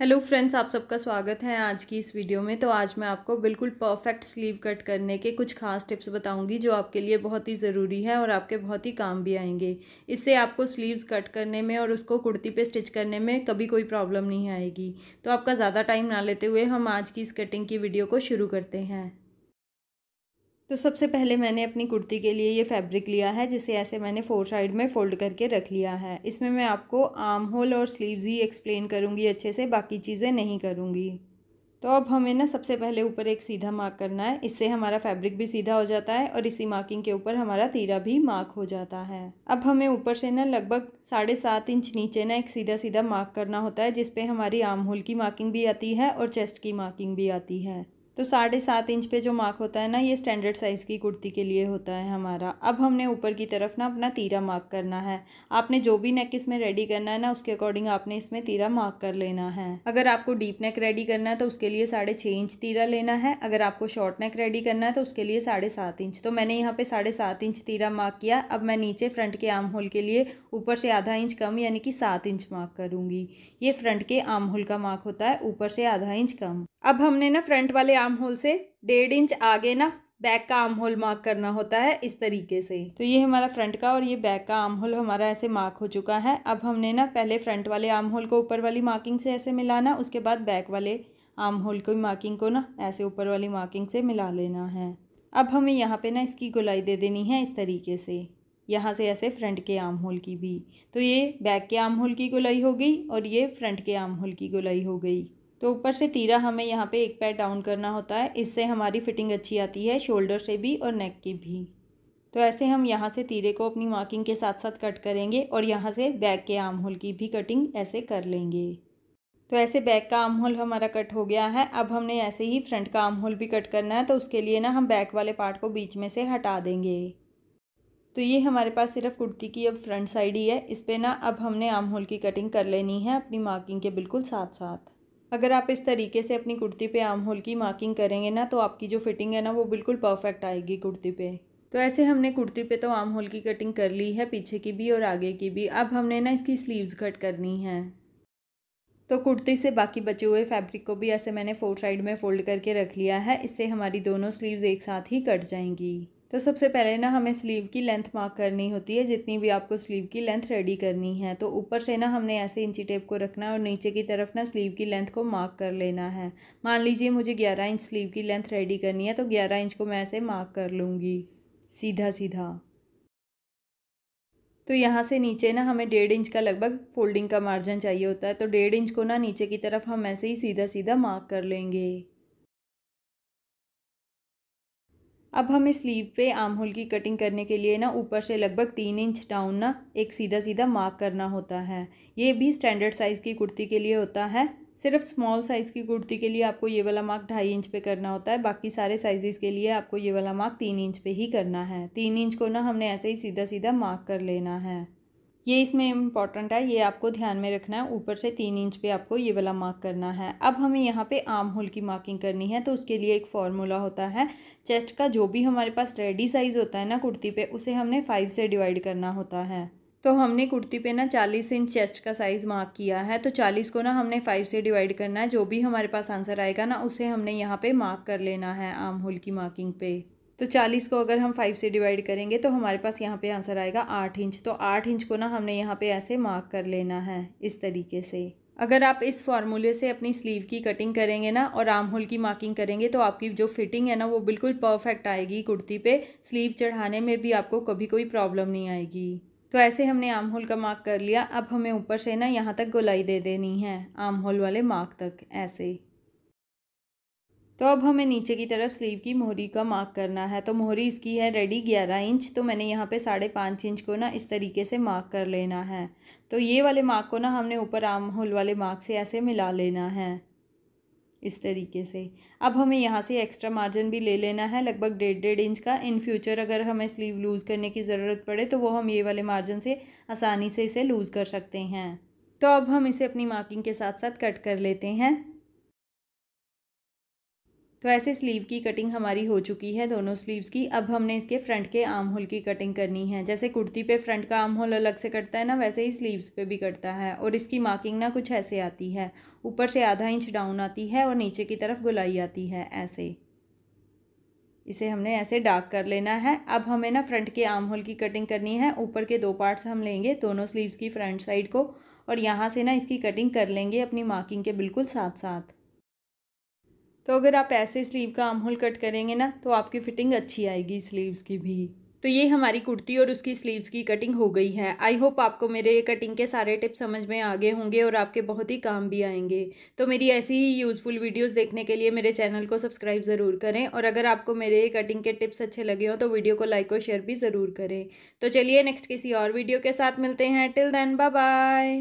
hello friends आप सबका स्वागत है आज की इस वीडियो में तो आज मैं आपको बिल्कुल परफेक्ट स्लीव कट करने के कुछ खास टिप्स बताऊंगी जो आपके लिए बहुत ही ज़रूरी है और आपके बहुत ही काम भी आएंगे इससे आपको स्लीव्स कट करने में और उसको कुर्ती पे स्टिच करने में कभी कोई प्रॉब्लम नहीं आएगी तो आपका ज़्यादा टाइम ना लेते हुए हम आज की इस कटिंग की वीडियो को शुरू करते हैं तो सबसे पहले मैंने अपनी कुर्ती के लिए ये फैब्रिक लिया है जिसे ऐसे मैंने फोर साइड में फ़ोल्ड करके रख लिया है इसमें मैं आपको आर्म होल और स्लीव्स ही एक्सप्लेन करूँगी अच्छे से बाकी चीज़ें नहीं करूँगी तो अब हमें ना सबसे पहले ऊपर एक सीधा मार्क करना है इससे हमारा फैब्रिक भी सीधा हो जाता है और इसी मार्किंग के ऊपर हमारा तीरा भी मार्क हो जाता है अब हमें ऊपर से ना लगभग साढ़े सात इंच नीचे ना एक सीधा सीधा मार्क करना होता है जिसपे हमारी आर्म होल की मार्किंग भी आती है और चेस्ट की मार्किंग भी आती है तो साढ़े सात इंच पे जो मार्क होता है ना ये स्टैंडर्ड साइज़ की कुर्ती के लिए होता है हमारा अब हमने ऊपर की तरफ ना अपना तीरा मार्क करना है आपने जो भी नेक इसमें रेडी करना है ना उसके अकॉर्डिंग आपने इसमें तीरा मार्क कर लेना है अगर आपको डीप नेक रेडी करना है तो उसके लिए साढ़े छः इंच तीरा लेना है अगर आपको शॉर्ट नेक रेडी करना है तो उसके लिए साढ़े सात इंच तो मैंने यहाँ पर साढ़े सात इंच तीरा मार्क किया अब मैं नीचे फ्रंट के आर्म होल के लिए ऊपर से आधा इंच कम यानी कि सात इंच मार्क करूँगी ये फ्रंट के आर्म होल का मार्क होता है ऊपर से आधा इंच कम अब हमने ना फ्रंट वाले आर्म होल से डेढ़ इंच आगे ना बैक का आर्म होल मार्क करना होता है इस तरीके से तो ये हमारा फ्रंट का और ये बैक का आर्म होल हमारा ऐसे मार्क हो चुका है अब हमने ना पहले फ्रंट वाले आर्म होल को ऊपर वाली मार्किंग से ऐसे मिलाना उसके बाद बैक वाले आर्म होल की मार्किंग को ना ऐसे ऊपर वाली मार्किंग से मिला लेना है अब हमें यहाँ पर ना इसकी गुलाई दे देनी है इस तरीके से यहाँ से ऐसे फ्रंट के आर्म होल की भी तो ये बैक के आर्म होल की गुलाई हो गई और ये फ्रंट के आर्म होल की गुलाई हो गई तो ऊपर से तीरा हमें यहाँ पे एक पैर डाउन करना होता है इससे हमारी फिटिंग अच्छी आती है शोल्डर से भी और नेक की भी तो ऐसे हम यहाँ से तीरे को अपनी मार्किंग के साथ साथ कट करेंगे और यहाँ से बैक के आर्म होल की भी कटिंग ऐसे कर लेंगे तो ऐसे बैक का आर्म होल हमारा कट हो गया है अब हमने ऐसे ही फ्रंट का आर्म होल भी कट करना है तो उसके लिए ना हम बैक वाले पार्ट को बीच में से हटा देंगे तो ये हमारे पास सिर्फ कुर्ती की अब फ्रंट साइड ही है इस पर ना अब हमने आर्म होल की कटिंग कर लेनी है अपनी मार्किंग के बिल्कुल साथ साथ अगर आप इस तरीके से अपनी कुर्ती पे आम होल की मार्किंग करेंगे ना तो आपकी जो फिटिंग है ना वो बिल्कुल परफेक्ट आएगी कुर्ती पे तो ऐसे हमने कुर्ती पे तो आम होल की कटिंग कर ली है पीछे की भी और आगे की भी अब हमने ना इसकी स्लीव्स कट करनी है तो कुर्ती से बाकी बचे हुए फैब्रिक को भी ऐसे मैंने फोर साइड में फ़ोल्ड करके रख लिया है इससे हमारी दोनों स्लीव्स एक साथ ही कट जाएंगी तो सबसे पहले ना हमें स्लीव की लेंथ मार्क करनी होती है जितनी भी आपको स्लीव की लेंथ रेडी करनी है तो ऊपर से ना हमने ऐसे इंची टेप को रखना है और नीचे की तरफ ना स्लीव की लेंथ को मार्क कर लेना है मान लीजिए मुझे ग्यारह इंच स्लीव की लेंथ रेडी करनी है तो ग्यारह इंच को मैं ऐसे मार्क कर लूँगी सीधा सीधा तो यहाँ से नीचे ना हमें डेढ़ इंच का लगभग फोल्डिंग का मार्जिन चाहिए होता है तो डेढ़ इंच को ना नीचे की तरफ हम ऐसे ही सीधा सीधा मार्क कर लेंगे अब हम इस स्लीव पे आम होल की कटिंग करने के लिए ना ऊपर से लगभग तीन इंच डाउन ना एक सीधा सीधा मार्क करना होता है ये भी स्टैंडर्ड साइज़ की कुर्ती के लिए होता है सिर्फ स्मॉल साइज़ की कुर्ती के लिए आपको ये वाला मार्क ढाई इंच पे करना होता है बाकी सारे साइजेस के लिए आपको ये वाला मार्क तीन इंच पे ही करना है तीन इंच को ना हमने ऐसे ही सीधा सीधा मार्क कर लेना है ये इसमें इम्पॉर्टेंट है ये आपको ध्यान में रखना है ऊपर से तीन इंच पे आपको ये वाला मार्क करना है अब हमें यहाँ पे आर्म होल की मार्किंग करनी है तो उसके लिए एक फॉर्मूला होता है चेस्ट का जो भी हमारे पास रेडी साइज़ होता है ना कुर्ती पे उसे हमने फाइव से डिवाइड करना होता है तो हमने कुर्ती पे ना चालीस इंच चेस्ट का साइज़ मार्क किया है तो चालीस को ना हमने फाइव से डिवाइड करना है जो भी हमारे पास आंसर आएगा ना उसे हमने यहाँ पे मार्क कर लेना है आम होल की मार्किंग पे तो चालीस को अगर हम फाइव से डिवाइड करेंगे तो हमारे पास यहाँ पे आंसर आएगा आठ इंच तो आठ इंच को ना हमने यहाँ पे ऐसे मार्क कर लेना है इस तरीके से अगर आप इस फार्मूले से अपनी स्लीव की कटिंग करेंगे ना और आर्म होल की मार्किंग करेंगे तो आपकी जो फिटिंग है ना वो बिल्कुल परफेक्ट आएगी कुर्ती पे स्लीव चढ़ाने में भी आपको कभी कोई प्रॉब्लम नहीं आएगी तो ऐसे हमने आर्म होल का मार्क कर लिया अब हमें ऊपर से ना यहाँ तक गोलाई दे देनी है आर्म होल वाले मार्क तक ऐसे तो अब हमें नीचे की तरफ स्लीव की मोहरी का मार्क करना है तो मोहरी इसकी है रेडी ग्यारह इंच तो मैंने यहाँ पे साढ़े पाँच इंच को ना इस तरीके से मार्क कर लेना है तो ये वाले मार्क को ना हमने ऊपर आर्म होल वाले मार्क से ऐसे मिला लेना है इस तरीके से अब हमें यहाँ से एक्स्ट्रा मार्जिन भी ले लेना है लगभग डेढ़ डेढ़ इंच का इन फ्यूचर अगर हमें स्लीव लूज़ करने की ज़रूरत पड़े तो वो हम ये वाले मार्जिन से आसानी से इसे लूज़ कर सकते हैं तो अब हम इसे अपनी मार्किंग के साथ साथ कट कर लेते हैं तो ऐसे स्लीव की कटिंग हमारी हो चुकी है दोनों स्लीव्स की अब हमने इसके फ्रंट के आर्म होल की कटिंग करनी है जैसे कुर्ती पे फ्रंट का आर्म होल अलग से कटता है ना वैसे ही स्लीव्स पे भी कटता है और इसकी मार्किंग ना कुछ ऐसे आती है ऊपर से आधा इंच डाउन आती है और नीचे की तरफ गुलाई आती है ऐसे इसे हमने ऐसे डार्क कर लेना है अब हमें ना फ्रंट के आर्म होल की कटिंग करनी है ऊपर के दो पार्ट्स हम लेंगे दोनों स्लीव्स की फ्रंट साइड को और यहाँ से ना इसकी कटिंग कर लेंगे अपनी मार्किंग के बिल्कुल साथ साथ तो अगर आप ऐसे स्लीव का आम होल कट करेंगे ना तो आपकी फिटिंग अच्छी आएगी स्लीव्स की भी तो ये हमारी कुर्ती और उसकी स्लीव्स की कटिंग हो गई है आई होप आपको मेरे कटिंग के सारे टिप्स समझ में आ गए होंगे और आपके बहुत ही काम भी आएंगे तो मेरी ऐसी ही यूज़फुल वीडियोस देखने के लिए मेरे चैनल को सब्सक्राइब ज़रूर करें और अगर आपको मेरे कटिंग के टिप्स अच्छे लगे हों तो वीडियो को लाइक और शेयर भी ज़रूर करें तो चलिए नेक्स्ट किसी और वीडियो के साथ मिलते हैं टिल देन बाय